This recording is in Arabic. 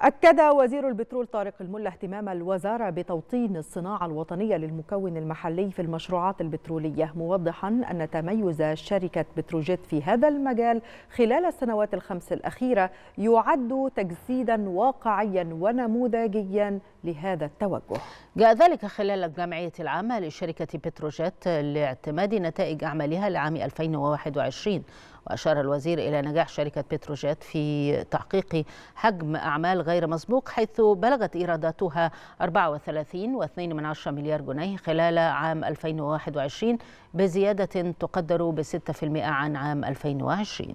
أكد وزير البترول طارق الملا اهتمام الوزارة بتوطين الصناعة الوطنية للمكون المحلي في المشروعات البترولية موضحا أن تميز شركة بتروجيت في هذا المجال خلال السنوات الخمس الأخيرة يعد تجسيدا واقعيا ونموذجيا لهذا التوجه جاء ذلك خلال الجمعية العامة لشركة بتروجيت لاعتماد نتائج أعمالها لعام 2021 وأشار الوزير إلى نجاح شركة بتروجيت في تحقيق حجم أعمال غير مسبوق حيث بلغت إيراداتها 34.2 مليار جنيه خلال عام 2021 بزيادة تقدر ب 6% عن عام 2020